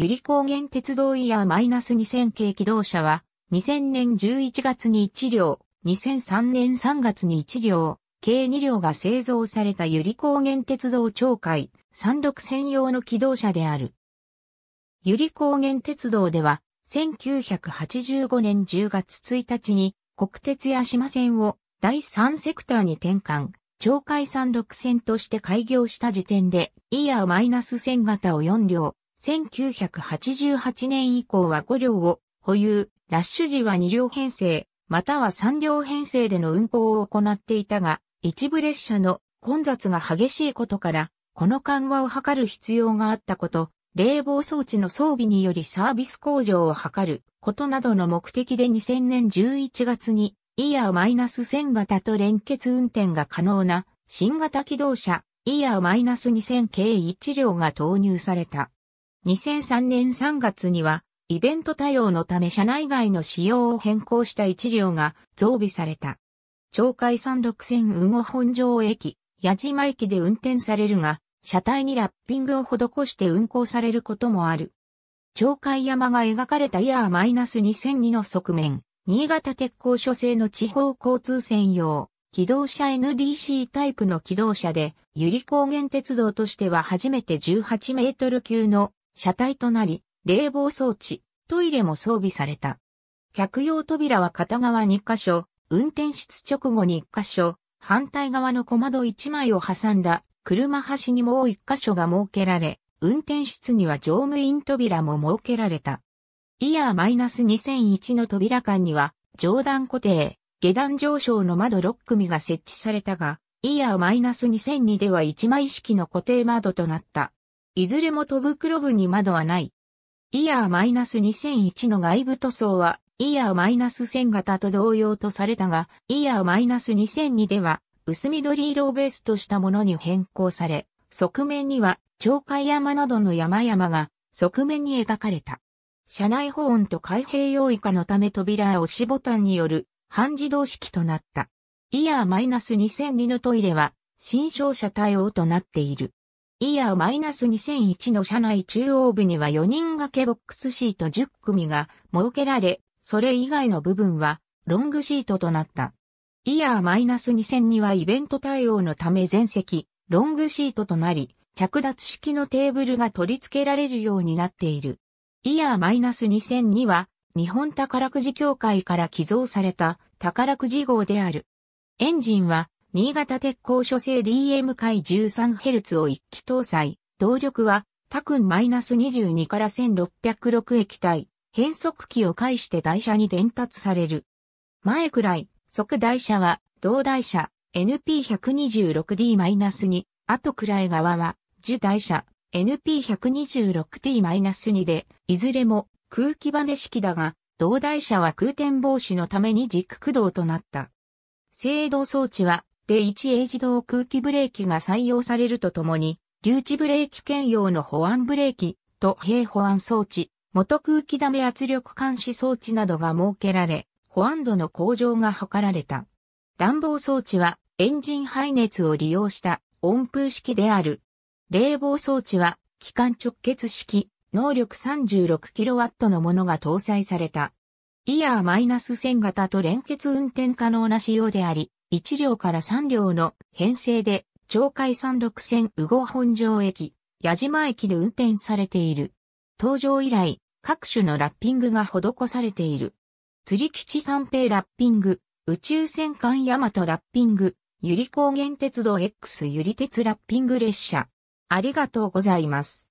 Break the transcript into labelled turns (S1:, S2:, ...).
S1: 百合高原鉄道イヤー -2000 系機動車は、2000年11月に1両、2003年3月に1両、計2両が製造された百合高原鉄道町会、36専用の機動車である。百合高原鉄道では、1985年10月1日に、国鉄や島線を第3セクターに転換、町会36線として開業した時点で、イヤー -1000 型を4両、1988年以降は5両を保有、ラッシュ時は2両編成、または3両編成での運行を行っていたが、一部列車の混雑が激しいことから、この緩和を図る必要があったこと、冷房装置の装備によりサービス向上を図ることなどの目的で2000年11月に、イヤー -1000 型と連結運転が可能な新型機動車イヤー -2000 系1両が投入された。2003年3月には、イベント対応のため車内外の仕様を変更した1両が増備された。町海36線雲後本城駅、矢島駅で運転されるが、車体にラッピングを施して運行されることもある。町海山が描かれたイヤー -2002 の側面、新潟鉄工所製の地方交通専用、機動車 NDC タイプの機動車で、百合高原鉄道としては初めて18メートル級の車体となり、冷房装置、トイレも装備された。客用扉は片側2箇所、運転室直後に1箇所、反対側の小窓1枚を挟んだ車端にもう1箇所が設けられ、運転室には乗務員扉も設けられた。イヤー -2001 の扉間には、上段固定、下段上昇の窓6組が設置されたが、イヤー -2002 では1枚式の固定窓となった。いずれも戸袋部に窓はない。イヤー -2001 の外部塗装は、イヤー -1000 型と同様とされたが、イヤー -2002 では、薄緑色をベースとしたものに変更され、側面には、鳥海山などの山々が、側面に描かれた。車内保温と開閉用以下のため扉押しボタンによる、半自動式となった。イヤー -2002 のトイレは、新商車対応となっている。イヤー -2001 の車内中央部には4人掛けボックスシート10組が設けられ、それ以外の部分はロングシートとなった。イヤー -2000 にはイベント対応のため全席、ロングシートとなり、着脱式のテーブルが取り付けられるようになっている。イヤー -2000 には日本宝くじ協会から寄贈された宝くじ号である。エンジンは新潟鉄工所製 DM 回 13Hz を一機搭載。動力は、タクン -22 から1606液体。変速機を介して台車に伝達される。前くらい、即台車は、同台車 NP126D-2、後くらい側は、受台車 NP126T-2 で、いずれも空気バネ式だが、同台車は空転防止のために軸駆動となった。制動装置はで英自動空気ブレーキが採用されるとともに、留置ブレーキ兼用の保安ブレーキと平保安装置、元空気ダメ圧力監視装置などが設けられ、保安度の向上が図られた。暖房装置はエンジン排熱を利用した温風式である。冷房装置は機関直結式、能力 36kW のものが搭載された。イヤー -1000 型と連結運転可能な仕様であり、1両から3両の編成で、町海山六線宇後本城駅、矢島駅で運転されている。登場以来、各種のラッピングが施されている。釣り吉三平ラッピング、宇宙戦艦ヤマトラッピング、ゆり高原鉄道 X ゆり鉄ラッピング列車。ありがとうございます。